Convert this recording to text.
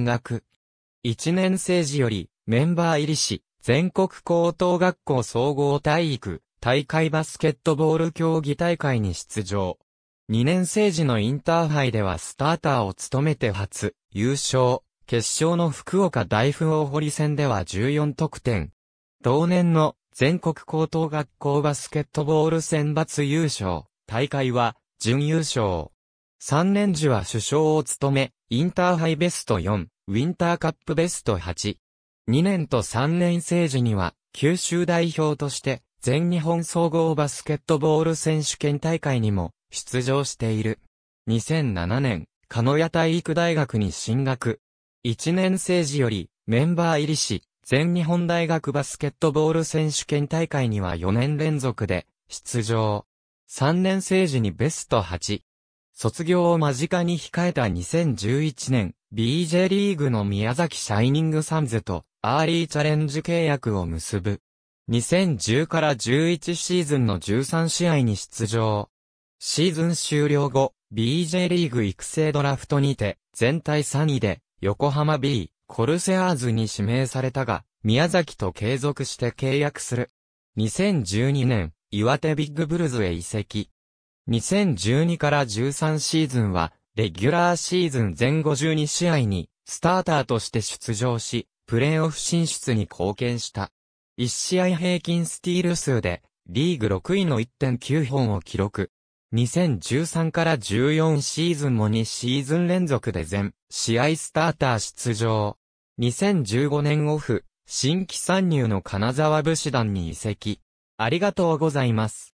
学。一年生時より、メンバー入りし、全国高等学校総合体育、大会バスケットボール競技大会に出場。二年生時のインターハイではスターターを務めて初、優勝。決勝の福岡大富大堀戦では14得点。同年の全国高等学校バスケットボール選抜優勝。大会は準優勝。3年時は首相を務め、インターハイベスト4、ウィンターカップベスト8。2年と3年生時には、九州代表として、全日本総合バスケットボール選手権大会にも出場している。2007年、鹿屋体育大学に進学。1年生時より、メンバー入りし、全日本大学バスケットボール選手権大会には4年連続で出場。3年生時にベスト8、卒業を間近に控えた2011年、BJ リーグの宮崎シャイニングサンズとアーリーチャレンジ契約を結ぶ。2010から11シーズンの13試合に出場。シーズン終了後、BJ リーグ育成ドラフトにて、全体3位で、横浜 B、コルセアーズに指名されたが、宮崎と継続して契約する。2012年、岩手ビッグブルズへ移籍。2012から13シーズンは、レギュラーシーズン全52試合に、スターターとして出場し、プレーオフ進出に貢献した。1試合平均スティール数で、リーグ6位の1.9本を記録。2013から14シーズンも2シーズン連続で全試合スターター出場。2015年オフ、新規参入の金沢武士団に移籍。ありがとうございます。